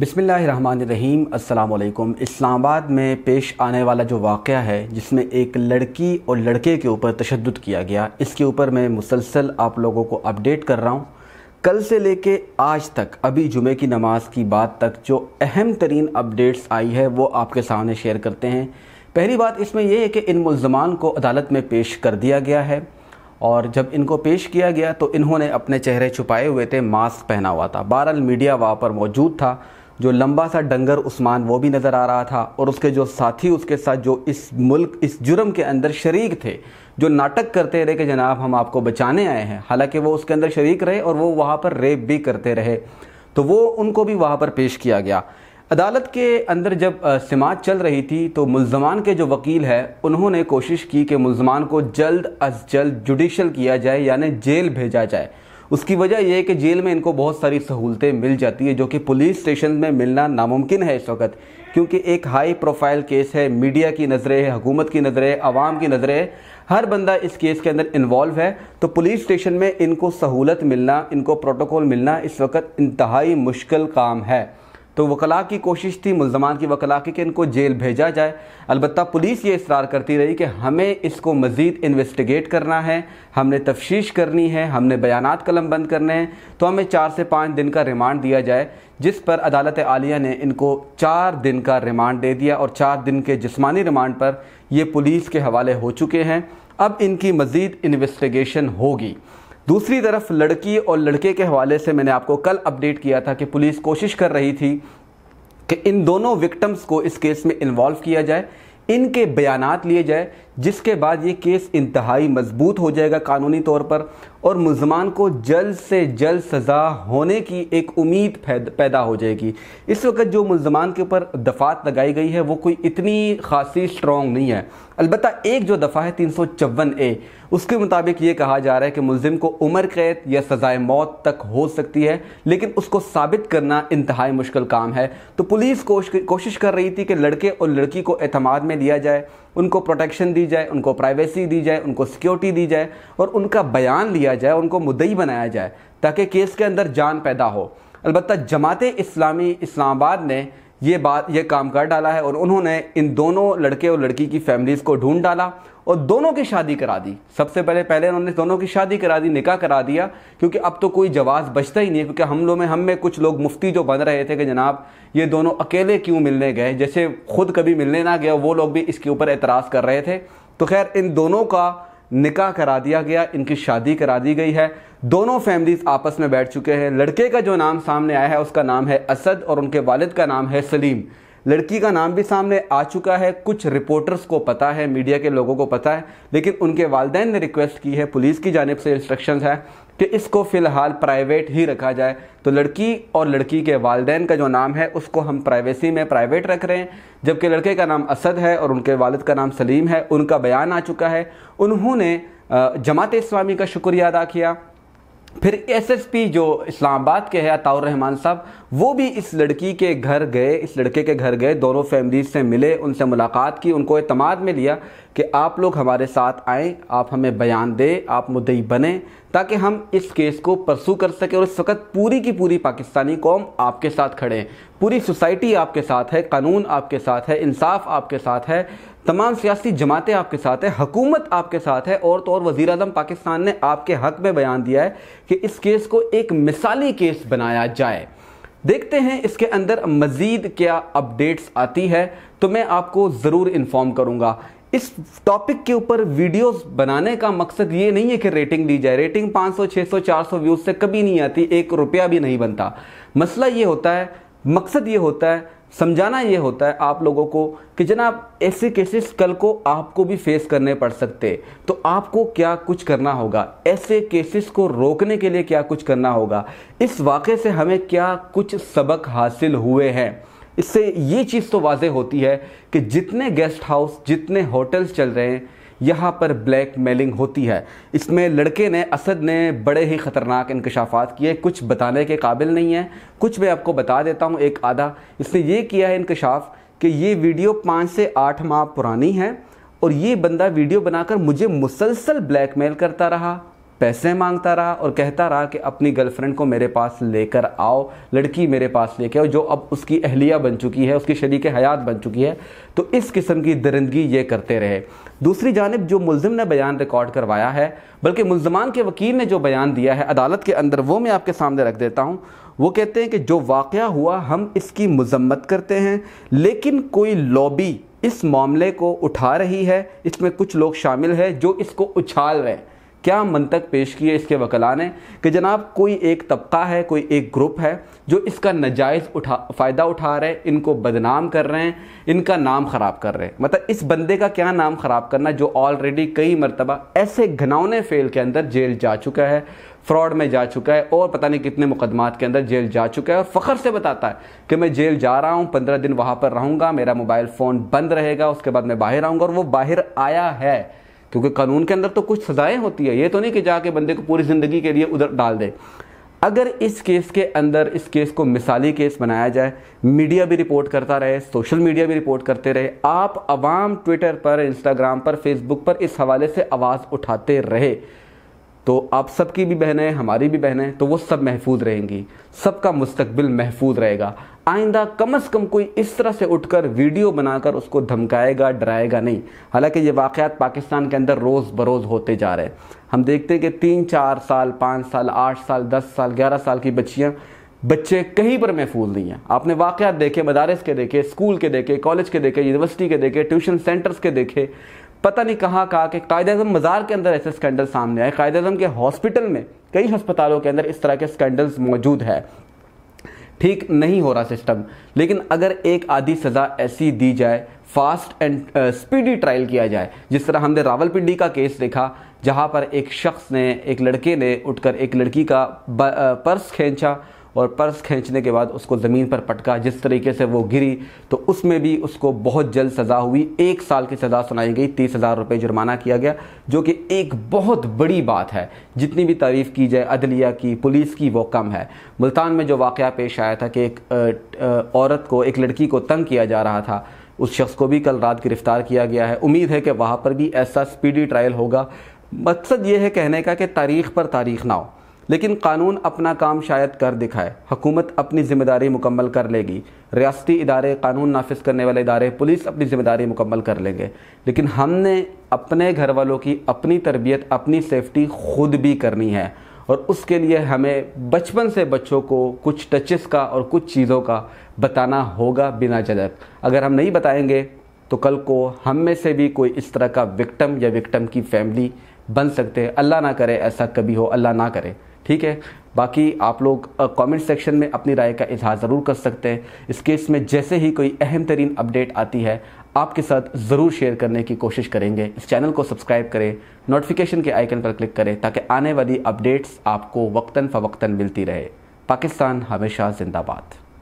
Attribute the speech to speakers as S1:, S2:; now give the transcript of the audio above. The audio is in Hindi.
S1: बिसमीम अल्लाम इस्लामाबाद में पेश आने वाला जो वाक़ है जिसमें एक लड़की और लड़के के ऊपर तशद किया गया इसके ऊपर मैं मुसलसल आप लोगों को अपडेट कर रहा हूँ कल से लेके आज तक अभी जुमे की नमाज की बात तक जो अहम तरीन अपडेट्स आई है वो आपके सामने शेयर करते हैं पहली बात इसमें यह है कि इन मुलजमान को अदालत में पेश कर दिया गया है और जब इनको पेश किया गया तो इन्होंने अपने चेहरे छुपाए हुए थे मास्क पहना हुआ था बहरहाल मीडिया वहाँ पर मौजूद था जो लंबा सा डंगर उस्मान वो भी नज़र आ रहा था और उसके जो साथी उसके साथ जो इस मुल्क इस जुर्म के अंदर शरीक थे जो नाटक करते रहे कि जनाब हम आपको बचाने आए हैं हालांकि वो उसके अंदर शरीक रहे और वो वहाँ पर रेप भी करते रहे तो वो उनको भी वहाँ पर पेश किया गया अदालत के अंदर जब समात चल रही थी तो मुलजमान के जो वकील है उन्होंने कोशिश की कि मुलजमान को जल्द अज जल्द जुडिशल किया जाए यानी जेल भेजा जाए उसकी वजह यह है कि जेल में इनको बहुत सारी सहूलतें मिल जाती है जो कि पुलिस स्टेशन में मिलना नामुमकिन है इस वक्त क्योंकि एक हाई प्रोफाइल केस है मीडिया की नज़रें है हुकूमत की नज़रें है आवाम की नज़रें है हर बंदा इस केस के अंदर इन्वॉल्व है तो पुलिस स्टेशन में इनको सहूलत मिलना इनको प्रोटोकॉल मिलना इस वक्त इंतहाई मुश्किल काम है तो वकला की कोशिश थी मुलजमान की वकला की कि इनको जेल भेजा जाए अलबत् पुलिस ये इसरार करती रही कि हमें इसको मज़ीद इन्वेस्टिगेट करना है हमने तफ्श करनी है हमने बयान कलम बंद करने हैं तो हमें चार से पाँच दिन का रिमांड दिया जाए जिस पर अदालत आलिया ने इनको चार दिन का रिमांड दे दिया और चार दिन के जिसमानी रिमांड पर ये पुलिस के हवाले हो चुके हैं अब इनकी मज़ीद इन्वेस्टिगेशन होगी दूसरी तरफ लड़की और लड़के के हवाले से मैंने आपको कल अपडेट किया था कि पुलिस कोशिश कर रही थी कि इन दोनों विक्टम्स को इस केस में इन्वॉल्व किया जाए इनके बयानात लिए जाए जिसके बाद ये केस इंतहाई मजबूत हो जाएगा कानूनी तौर पर और मुलजमान को जल्द से जल्द सज़ा होने की एक उम्मीद पैदा हो जाएगी इस वक्त जो मुलजमान के ऊपर दफ़ात लगाई गई है वो कोई इतनी खासी स्ट्रॉन्ग नहीं है अलबत् एक जो दफ़ा है तीन सौ चौवन ए उसके मुताबिक ये कहा जा रहा है कि मुलजिम को उम्र कैद या सज़ाए मौत तक हो सकती है लेकिन उसको साबित करना इंतहाई मुश्किल काम है तो पुलिस कोशिश कर रही थी कि लड़के और लड़की को अतमाद में लिया जाए उनको प्रोटेक्शन दी जाए उनको प्राइवेसी दी जाए उनको सिक्योरिटी दी जाए और उनका बयान लिया जाए उनको मुद्दई बनाया जाए ताकि केस के अंदर जान पैदा हो अलबत् जमात इस्लामी इस्लामाबाद ने ये बात ये काम कर डाला है और उन्होंने इन दोनों लड़के और लड़की की फैमिलीज़ को ढूंढ डाला और दोनों की शादी करा दी सबसे पहले पहले उन्होंने दोनों की शादी करा दी निकाह करा दिया क्योंकि अब तो कोई जवाब बचता ही नहीं है क्योंकि हम लोग में हम में कुछ लोग मुफ्ती जो बन रहे थे कि जनाब ये दोनों अकेले क्यों मिलने गए जैसे खुद कभी मिलने ना गया वो लोग भी इसके ऊपर एतराज़ कर रहे थे तो खैर इन दोनों का निकाह करा दिया गया इनकी शादी करा दी गई है दोनों फैमिलीज आपस में बैठ चुके हैं लड़के का जो नाम सामने आया है उसका नाम है असद और उनके वालिद का नाम है सलीम लड़की का नाम भी सामने आ चुका है कुछ रिपोर्टर्स को पता है मीडिया के लोगों को पता है लेकिन उनके वालदेन ने रिक्वेस्ट की है पुलिस की जानब से इंस्ट्रक्शंस है कि इसको फ़िलहाल प्राइवेट ही रखा जाए तो लड़की और लड़की के वालदेन का जो नाम है उसको हम प्राइवेसी में प्राइवेट रख रहे हैं जबकि लड़के का नाम असद है और उनके वालद का नाम सलीम है उनका बयान आ चुका है उन्होंने जमात इस्लामी का शुक्रिया अदा किया फिर एसएसपी जो इस्लामाबाद के है अताउर रहमान साहब वो भी इस लड़की के घर गए इस लड़के के घर गए दोनों फैमिली से मिले उनसे मुलाकात की उनको अतमाद में लिया कि आप लोग हमारे साथ आए आप हमें बयान दें आप मुद्दई बने ताकि हम इस केस को परसू कर सकें और इस वक्त पूरी की पूरी पाकिस्तानी कौम आपके साथ खड़े हैं पूरी सोसाइटी आपके साथ है कानून आपके साथ है इंसाफ आपके साथ है तमाम सियासी जमातें आपके साथ है हकूमत आपके साथ है और तो और वज़ी अजम पाकिस्तान ने आपके हक में बयान दिया है कि इस केस को एक मिसाली केस बनाया जाए देखते हैं इसके अंदर मज़ीद क्या अपडेट्स आती है तो मैं आपको ज़रूर इन्फॉर्म करूँगा इस टॉपिक के ऊपर वीडियोस बनाने का मकसद ये नहीं है कि रेटिंग दी जाए रेटिंग 500, 600, 400 व्यूज से कभी नहीं आती एक रुपया भी नहीं बनता मसला ये होता है मकसद ये होता है समझाना ये होता है आप लोगों को कि जनाब ऐसे केसेस कल को आपको भी फेस करने पड़ सकते तो आपको क्या कुछ करना होगा ऐसे केसेस को रोकने के लिए क्या कुछ करना होगा इस वाक़े से हमें क्या कुछ सबक हासिल हुए हैं इससे ये चीज़ तो वाजह होती है कि जितने गेस्ट हाउस जितने होटल्स चल रहे हैं यहाँ पर ब्लैक मेलिंग होती है इसमें लड़के ने असद ने बड़े ही ख़तरनाक इंकशाफात किए कुछ बताने के काबिल नहीं है कुछ मैं आपको बता देता हूँ एक आधा इसने ये किया है इंकशाफ कि ये वीडियो पाँच से आठ माह पुरानी है और ये बंदा वीडियो बनाकर मुझे मुसलसल ब्लैकमेल करता रहा पैसे मांगता रहा और कहता रहा कि अपनी गर्लफ्रेंड को मेरे पास लेकर आओ लड़की मेरे पास लेकर आओ जो अब उसकी अहलिया बन चुकी है उसकी शरीक हयात बन चुकी है तो इस किस्म की दरिंदगी ये करते रहे दूसरी जानब जो मुलजिम ने बयान रिकॉर्ड करवाया है बल्कि मुलजमान के वकील ने जो बयान दिया है अदालत के अंदर वो मैं आपके सामने रख देता हूँ वो कहते हैं कि जो वाक़ हुआ हम इसकी मजम्मत करते हैं लेकिन कोई लॉबी इस मामले को उठा रही है इसमें कुछ लोग शामिल हैं जो इसको उछाल रहे हैं क्या मंतक पेश किए इसके वकला ने कि जनाब कोई एक तबका है कोई एक ग्रुप है जो इसका नजायज़ उठा फ़ायदा उठा रहे हैं इनको बदनाम कर रहे हैं इनका नाम ख़राब कर रहे हैं मतलब इस बंदे का क्या नाम ख़राब करना जो ऑलरेडी कई मरतबा ऐसे घनौने फेल के अंदर जेल जा चुका है फ्रॉड में जा चुका है और पता नहीं कितने मुकदमात के अंदर जेल जा चुका है और फ़ख्र से बताता है कि मैं जेल जा रहा हूँ पंद्रह दिन वहाँ पर रहूँगा मेरा मोबाइल फ़ोन बंद रहेगा उसके बाद मैं बाहर आऊँगा और वो बाहर आया है क्योंकि कानून के अंदर तो कुछ सजाएं होती है ये तो नहीं कि जाके बंदे को पूरी ज़िंदगी के लिए उधर डाल दे अगर इस केस के अंदर इस केस को मिसाली केस बनाया जाए मीडिया भी रिपोर्ट करता रहे सोशल मीडिया भी रिपोर्ट करते रहे आप आवाम ट्विटर पर इंस्टाग्राम पर फेसबुक पर इस हवाले से आवाज़ उठाते रहे तो आप सबकी भी बहनें हमारी भी बहनें तो वो सब महफूज रहेंगी सबका मुस्तकबिल महफूज रहेगा आइंदा कम अज़ कम कोई इस तरह से उठकर वीडियो बनाकर उसको धमकाएगा डराएगा नहीं हालांकि ये वाकयात पाकिस्तान के अंदर रोज़ बरोज़ होते जा रहे हैं हम देखते हैं कि तीन चार साल पाँच साल आठ साल दस साल ग्यारह साल की बच्चियाँ बच्चे कहीं पर महफूज नहीं हैं आपने वाकयात देखे मदारस के देखे स्कूल के देखे कॉलेज के देखे यूनिवर्सिटी के देखे ट्यूशन सेंटर्स के देखे पता नहीं कहाँ कहा कि कायद अजम मज़ार के अंदर ऐसे स्कैंडल सामने आए कायद अजम के हॉस्पिटल में कई अस्पतालों के अंदर इस तरह के स्कैंडल्स मौजूद है ठीक नहीं हो रहा सिस्टम लेकिन अगर एक आधी सज़ा ऐसी दी जाए फास्ट एंड स्पीडी ट्रायल किया जाए जिस तरह हमने रावलपिंडी का केस देखा जहाँ पर एक शख्स ने एक लड़के ने उठकर एक लड़की का uh, पर्स खींचा और पर्स खींचने के बाद उसको ज़मीन पर पटका जिस तरीके से वो गिरी तो उसमें भी उसको बहुत जल्द सज़ा हुई एक साल की सज़ा सुनाई गई तीस हज़ार रुपये जुर्माना किया गया जो कि एक बहुत बड़ी बात है जितनी भी तारीफ़ की जाए अदलिया की पुलिस की वो कम है मुल्तान में जो वाक़ पेश आया था कि एक औरत को एक लड़की को तंग किया जा रहा था उस शख्स को भी कल रात गिरफ़्तार किया गया है उम्मीद है कि वहाँ पर भी ऐसा स्पीडी ट्रायल होगा मकसद ये है कहने का कि तारीख पर तारीख ना हो लेकिन कानून अपना काम शायद कर दिखाए हुकूमत अपनी जिम्मेदारी मुकम्मल कर लेगी रियासती इदारे कानून नाफिज करने वाले इदारे पुलिस अपनी जिम्मेदारी मुकम्मल कर लेंगे लेकिन हमने अपने घर वालों की अपनी तरबियत अपनी सेफ्टी खुद भी करनी है और उसके लिए हमें बचपन से बच्चों को कुछ टचेस का और कुछ चीज़ों का बताना होगा बिना झजक अगर हम नहीं बताएंगे तो कल को हम में से भी कोई इस तरह का विक्टम या विक्टम की फैमिली बन सकते हैं अल्लाह ना करे ऐसा कभी हो अल्लाह ना करे ठीक है बाकी आप लोग कमेंट सेक्शन में अपनी राय का इजहार ज़रूर कर सकते हैं इस केस में जैसे ही कोई अहम तरीन अपडेट आती है आपके साथ ज़रूर शेयर करने की कोशिश करेंगे इस चैनल को सब्सक्राइब करें नोटिफिकेशन के आइकन पर क्लिक करें ताकि आने वाली अपडेट्स आपको वक्ता फ़वक्ता मिलती रहे पाकिस्तान हमेशा जिंदाबाद